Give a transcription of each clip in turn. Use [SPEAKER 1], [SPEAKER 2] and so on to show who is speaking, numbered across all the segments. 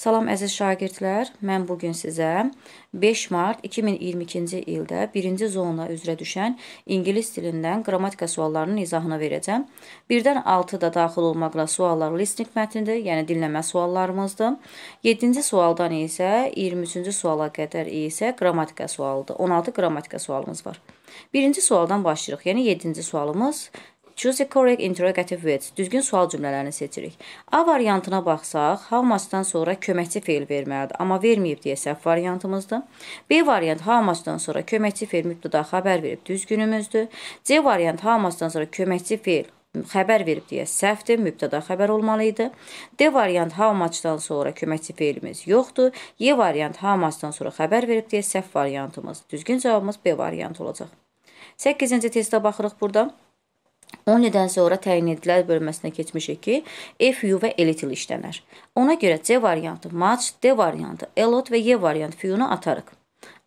[SPEAKER 1] Salam əziz şagirdlər, mən bu gün sizə 5 mart 2022-ci ildə 1-ci zona üzrə düşən ingilis dilindən qrammatika suallarının izahını verəcəm. 1-dən 6 da daxil olmaqla suallar listening mətnidir, yəni dinləmə suallarımızdır. 7-ci sualdan isə 23-cü suala qədər isə qrammatika sualıdır. 16 qrammatika sualımız var. Birinci sualdan başlayırıq. Yəni 7-ci sualımız Choose the correct interrogative words. Düzgün sual cümlələrini seçirik. A variantına baxsaq, how much-dan sonra köməkçi feil verməlidir, amma verməyib deyə səhv variantımızdır. B variant how much-dan sonra köməkçi feil mübtəda xəbər verib düzgünümüzdür. C variant how much-dan sonra köməkçi feil xəbər verib deyə səhvdir, mübtəda xəbər olmalı idi. D variant how much-dan sonra köməkçi feilimiz yoxdur. Y variant how much-dan sonra xəbər verib deyə səhv variantımız. Düzgün cavabımız B variantı olacaq. 8-ci testə baxırıq burada. 10 ildən sonra təyin edilən bölməsinə keçmişik ki, FU və elitil işlənər. Ona görə C variantı match, D variantı elot və Y variant FU-nu atarıq.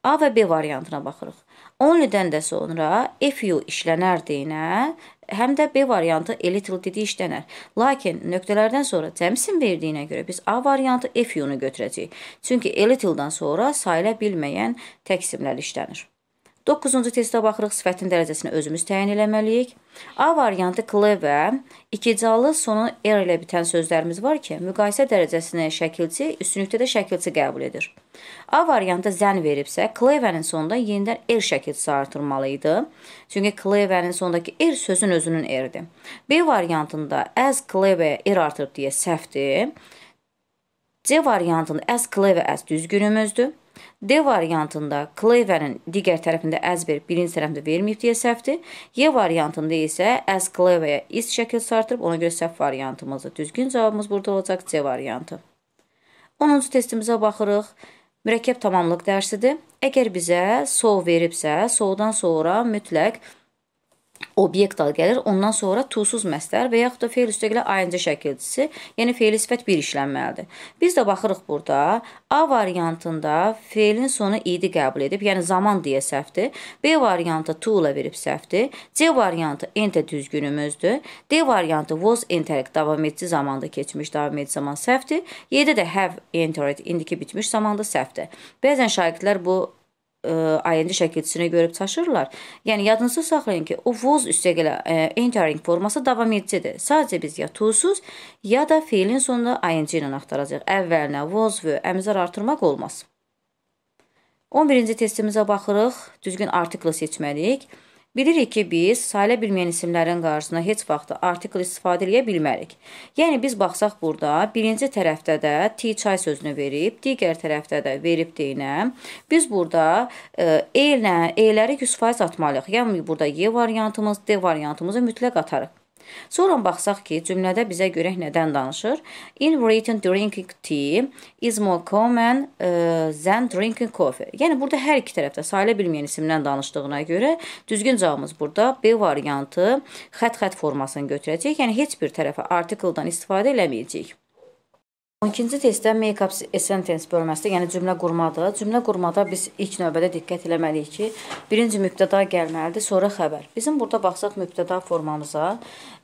[SPEAKER 1] A və B variantına baxırıq. 10 ildən də sonra FU işlənər deyinə, həm də B variantı elitil dedi işlənər. Lakin nöqtələrdən sonra cəmsin verdiyinə görə biz A variantı FU-nu götürəcəyik. Çünki elitildən sonra sayıla bilməyən təksimlər işlənir. 9-cu testə baxırıq, sifətin dərəcəsini özümüz təyin eləməliyik. A variantı kl və ikicalı sonu er ilə bitən sözlərimiz var ki, müqayisə dərəcəsini şəkilçi, üstünlükdə də şəkilçi qəbul edir. A variantı zən veribsə, klevənin sonunda yenidən er şəkilçisi artırmalı idi. Çünki klevənin sonundakı er sözün özünün eridir. B variantında əz klevəyə er artırıb deyə səhvdir. C variantında əz klevə əz düzgünümüzdür. D variantında klevənin digər tərəfində əz verib birinci tərəfində verməyib deyə səhvdir. Y variantında isə əz klevəyə is şəkil çartırıb ona görə səhv variantımızdır. Düzgün cavabımız burada olacaq C variantı. 10-cu testimizə baxırıq. Mürəkkəb tamamlıq dərsidir. Əgər bizə so veribsə, sodan sonra mütləq obyekt adı gəlir. Ondan sonra to-suz məstər və yaxud da feil üstəgələ ayıncı şəkilçisi, yəni feil sifət bir işlənməlidir. Biz də baxırıq burada A variantında feilin sonu idi qəbul edib, yəni zaman deyə səhvdir. B variantı to ilə verib səhvdir. C variantı ente düzgünümüzdür. D variantı was entered davam etdici zamanda keçmiş, davam etdici zaman səhvdir. Y-də də have entered indiki bitmiş zamanda səhvdir. Bəzən şagirdlər bu ə, ayəndə şəkilçisinə görüb çaşırlar. Yəni yadınızda saxlayın ki, o voz üstəgələ entering forması davam edicidir. Sadəcə biz ya tusuz, ya da fiilin sonunda ing ilə axtaracağıq. Əvvəlinə voz və əmizar artırmaq olmaz. 11-ci testimizə baxırıq. Düzgün artiklı seçməliyik. Bilirik ki, biz sayıla bilməyən isimlərin qarşısına heç vaxt artikl istifadə eləyə bilmərik. Yəni biz baxsaq burada, birinci tərəfdə də ti çay sözünü verib, digər tərəfdə də verib deyinəm. Biz burada e, e ilə e-ləri 100% atmalıyıq. Yəni burada y variantımız, d variantımızı mütləq atarıq. Sonra baxsaq ki, cümlədə bizə görək nədən danışır. In written drinking tea is more common uh, than drinking coffee. Yəni burada hər iki tərəfdə sayıla bilməyən isimdən danışdığına görə düzgün cavabımız burada B variantı xətt-xətt formasını götürəcək. Yəni heç bir tərəfə article-dan istifadə eləməyəcəyik. 12-ci testdə make-up sentence bölməsində, yəni cümlə qurmadır. Cümlə qurmada biz ilk növbədə diqqət eləməliyik ki, birinci mübtəda gəlməlidir, sonra xəbər. Bizim burada baxsaq mübtəda formamıza,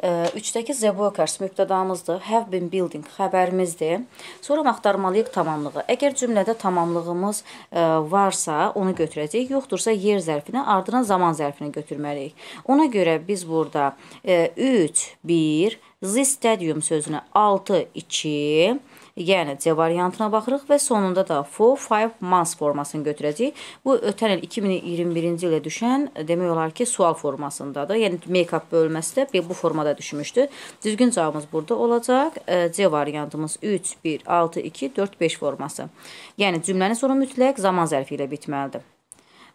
[SPEAKER 1] 3-dəki e, the workers mübtədamızdır, have been building xəbərimizdir. Sonra axtarmalıyıq tamamlığı. Əgər cümlədə tamamlığımız e, varsa, onu götürəcəyik. Yoxdursa yer zərfini, ardından zaman zərfini götürməliyik. Ona görə biz burada 3 e, 1 The stadium sözünü 6 2 Yəni C variantına baxırıq və sonunda da for 5 months formasını götürəcəyik. Bu ötən il 2021-ci ilə düşən demək olar ki, sual formasındadır. Yəni make-up bölməsi də bu formada düşmüşdü. Düzgün cavabımız burada olacaq. E, C variantımız 3 1 6 2 4 5 forması. Yəni cümlənin sonu mütləq zaman zərfi ilə bitməlidir.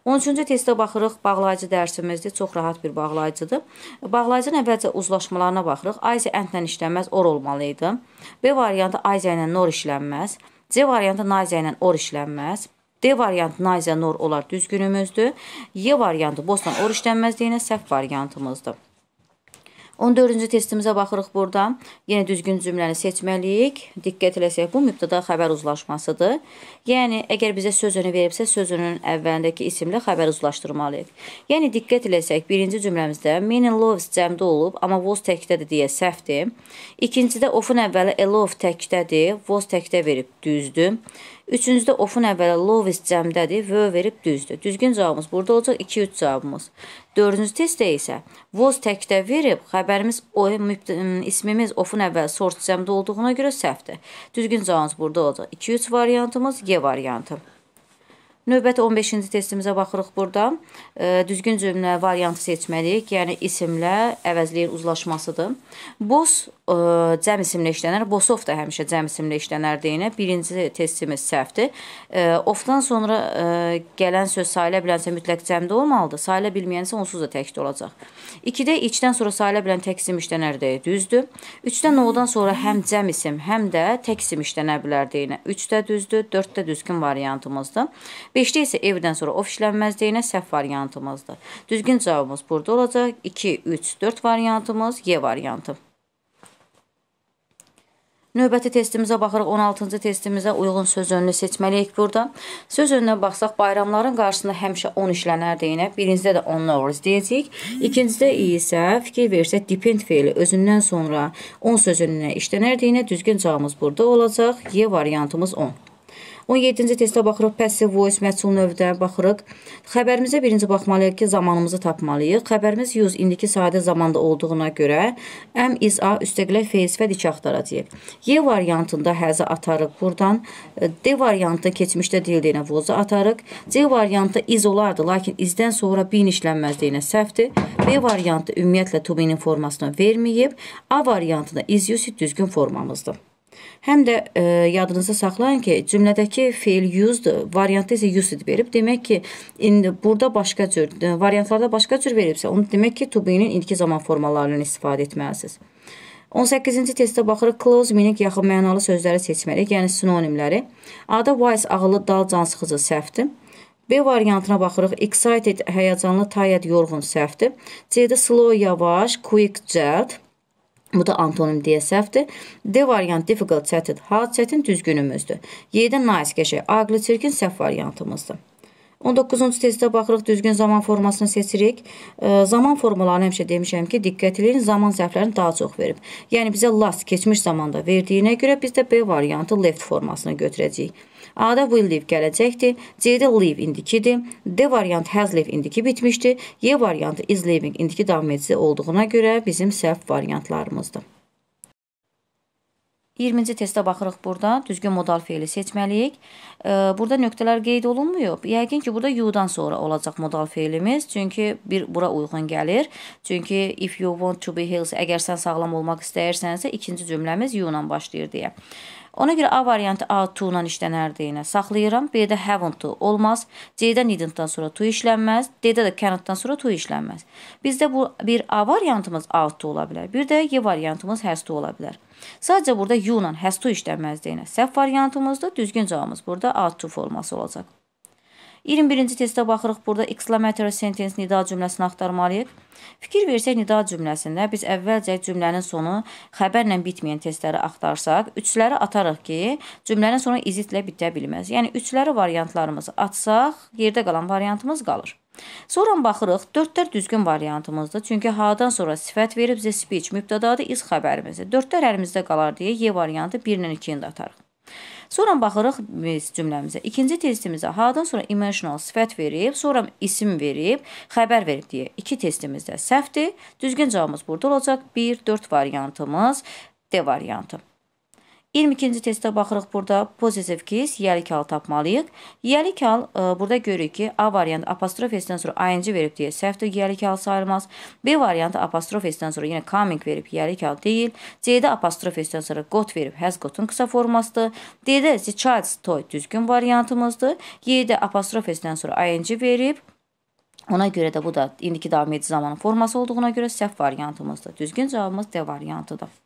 [SPEAKER 1] 13-cü testə baxırıq. Bağlayıcı dərsimizdir. Çox rahat bir bağlayıcıdır. Bağlayıcının əvvəlcə uzlaşmalarına baxırıq. Ayzə əndlə işlənməz or olmalı idi. B variantı ayzə ilə nor işlənməz. C variantı nazə ilə or işlənməz. D variantı nazə nor olar düzgünümüzdür. Y variantı bostan or işlənməzliyinə səhv variantımızdır. 14-cü testimizə baxırıq burada. Yenə düzgün cümləni seçməliyik. Diqqət eləsək, bu mübtəda xəbər uzlaşmasıdır. Yəni, əgər bizə söz önü veribsə, sözünün əvvəlindəki isimlə xəbər uzlaşdırmalıyıq. Yəni, diqqət eləsək, birinci cümləmizdə Many loves cəmdə olub, amma was təkdədir deyə səhvdir. İkincidə ofun əvvəli a love təkdədir, was təkdə verib düzdür. Üçüncüdə ofun əvvələ Lovis cəmdədir, V verib düzdür. Düzgün cavabımız burada olacaq 2-3 cavabımız. Dördüncü testdə isə Voz təkdə verib, xəbərimiz o ismimiz ofun əvvəl sort cəmdə olduğuna görə səhvdir. Düzgün cavabımız burada olacaq 2-3 variantımız, G variantı. Növbəti 15-ci testimizə baxırıq burada. Düzgün cümlə variantı seçməliyik. Yəni isimlə əvəzliyin uzlaşmasıdır. Boz ə, cəm isimlə işlənər. Bosov da həmişə cəm isimlə işlənər deyinə. Birinci testimiz səhvdir. Ə, ofdan sonra ə, gələn söz sahilə bilənsə mütləq cəmdə olmalıdır. Sahilə bilməyənsə onsuz da təkdə olacaq. 2-də içdən sonra sahilə bilən təksim işlənər deyə düzdür. 3-dən o-dan sonra həm cəm isim, həm də təksim işlənə bilər deyinə. 3-də düzdür, 4-də düzgün variantımızdır. 5-də isə evdən sonra of işlənməz deyinə səhv variantımızdır. Düzgün cavabımız burada olacaq. 2, 3, 4 variantımız Y variantı. Növbəti testimizə baxırıq. 16-cı testimizə uyğun söz önünü seçməliyik burada. Söz önünə baxsaq, bayramların qarşısında həmişə 10 işlənər deyinə. Birincidə də on hours deyəcəyik. İkincidə isə fikir versək, depend feili özündən sonra 10 söz önünə işlənər deyinə düzgün cavabımız burada olacaq. Y variantımız 10. 17-ci testə baxırıq, passiv voice məhsul növdə baxırıq. Xəbərimizə birinci baxmalıyıq ki, zamanımızı tapmalıyıq. Xəbərimiz 100 indiki sadə zamanda olduğuna görə M is A üstəqlək feyiz və dik axtaracağıq. Y variantında həzə atarıq buradan. D variantı keçmişdə deyildiyinə vozu atarıq. C variantı iz olardı, lakin izdən sonra bin işlənməzdiyinə səhvdir. B variantı ümumiyyətlə to be-nin formasını verməyib. A variantında is yüz düzgün formamızdır. Həm də e, yadınızda saxlayın ki, cümlədəki feil used variantı isə used verib. Demək ki, indi burada başqa cür, e, variantlarda başqa cür veribsə, onu demək ki, to be-nin indiki zaman formalarından istifadə etməlisiniz. 18-ci testdə baxırıq, close minik yaxın mənalı sözləri seçməliyik, yəni sinonimləri. A-da wise ağıllı, dal, cansıxıcı səhvdir. B variantına baxırıq, excited, həyəcanlı, tired, yorğun səhvdir. C-də slow, yavaş, quick, cəld. Bu da antonim deyə səhvdir. D variantı difficult, çətin, hard, çətin düzgünümüzdür. Y-də nice, qəşəng, aqlı, çirkin səhv variantımızdır. 19-cu testə baxırıq, düzgün zaman formasını seçirik. Zaman formalarını həmişə demişəm ki, diqqət edin, zaman zərflərini daha çox verib. Yəni bizə last keçmiş zamanda verdiyinə görə biz də B variantı left formasını götürəcəyik. A-da will live gələcəkdir, C-də live indikidir, D variantı has live indiki bitmişdi, Y variantı is living indiki davam edici olduğuna görə bizim səhv variantlarımızdır. 20-ci testə baxırıq burada. Düzgün modal feili seçməliyik. Burada nöqtələr qeyd olunmuyub. Yəqin ki, burada you-dan sonra olacaq modal feilimiz. Çünki bir bura uyğun gəlir. Çünki if you want to be healthy, əgər sən sağlam olmaq istəyirsənsə, ikinci cümləmiz you-la başlayır deyə. Ona görə A variantı A to-dan işlənərdiyinə saxlayıram. B-də haven't to olmaz. C-də needn't-dan sonra to işlənməz. D-də də cannot-dan sonra to işlənməz. Bizdə bu bir A variantımız out to ola bilər. Bir də Y variantımız has to ola bilər. Sadəcə burada you ilə has to işlənməzdiyinə səhv variantımızdır. Düzgün cavabımız burada out to forması olacaq. 21-ci testə baxırıq. Burada exclamatory sentence nida cümləsini axtarmalıyıq. Fikir versək nida cümləsində biz əvvəlcə cümlənin sonu xəbərlə bitməyən testləri axtarsaq, üçləri atarıq ki, cümlənin sonu izitlə bitə bilməz. Yəni üçləri variantlarımızı atsaq, yerdə qalan variantımız qalır. Sonra baxırıq, 4-dər düzgün variantımızdır. Çünki H-dan sonra sifət verib, speech, mübtədadır, iz xəbərimizdir. 4-dər əlimizdə qalar deyə Y variantı 1-lə 2-ni də atarıq. Sonra baxırıq biz cümləmizə. İkinci testimizə hadan sonra emotional sifət verib, sonra isim verib, xəbər verib deyə. İki testimizdə səhvdir. Düzgün cavabımız burada olacaq. 1 4 variantımız D variantı. 22-ci testə baxırıq burada possessive case yiyəlik halı tapmalıyıq. Yiyəlik hal ə, e, burada görürük ki, A variantı apostrof S-dən sonra ing verib deyə səhvdir yiyəlik hal sayılmaz. B variantı apostrof S-dən sonra yenə coming verib yiyəlik hal deyil. C-də apostrof S-dən sonra got verib has gotun qısa formasıdır. D-də the child's toy düzgün variantımızdır. Y-də apostrof S-dən sonra ing verib Ona görə də bu da indiki davam edici zamanın forması olduğuna görə səhv variantımızdır. Düzgün cavabımız D variantıdır.